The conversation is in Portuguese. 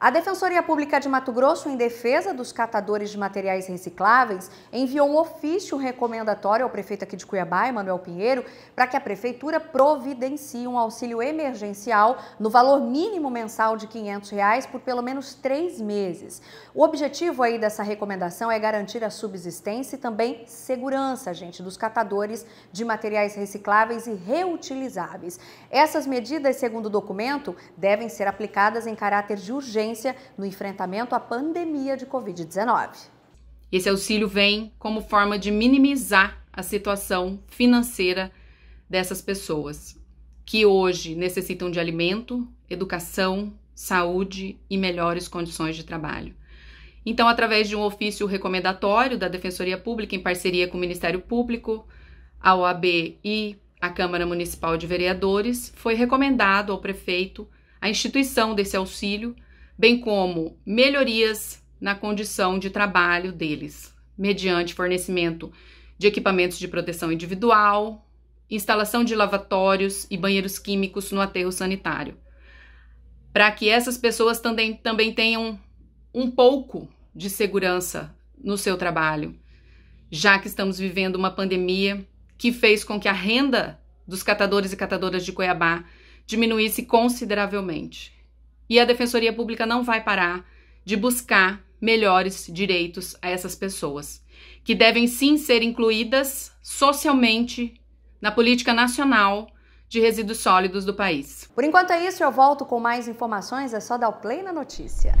A Defensoria Pública de Mato Grosso, em defesa dos catadores de materiais recicláveis, enviou um ofício recomendatório ao prefeito aqui de Cuiabá, Emanuel Pinheiro, para que a prefeitura providencie um auxílio emergencial no valor mínimo mensal de R$ 500 reais por pelo menos três meses. O objetivo aí dessa recomendação é garantir a subsistência e também segurança, gente, dos catadores de materiais recicláveis e reutilizáveis. Essas medidas, segundo o documento, devem ser aplicadas em caráter de urgência no enfrentamento à pandemia de Covid-19. Esse auxílio vem como forma de minimizar a situação financeira dessas pessoas que hoje necessitam de alimento, educação, saúde e melhores condições de trabalho. Então, através de um ofício recomendatório da Defensoria Pública em parceria com o Ministério Público, a OAB e a Câmara Municipal de Vereadores, foi recomendado ao prefeito a instituição desse auxílio bem como melhorias na condição de trabalho deles, mediante fornecimento de equipamentos de proteção individual, instalação de lavatórios e banheiros químicos no aterro sanitário, para que essas pessoas também, também tenham um pouco de segurança no seu trabalho, já que estamos vivendo uma pandemia que fez com que a renda dos catadores e catadoras de Cuiabá diminuísse consideravelmente. E a Defensoria Pública não vai parar de buscar melhores direitos a essas pessoas, que devem sim ser incluídas socialmente na política nacional de resíduos sólidos do país. Por enquanto é isso, eu volto com mais informações, é só dar o play na notícia.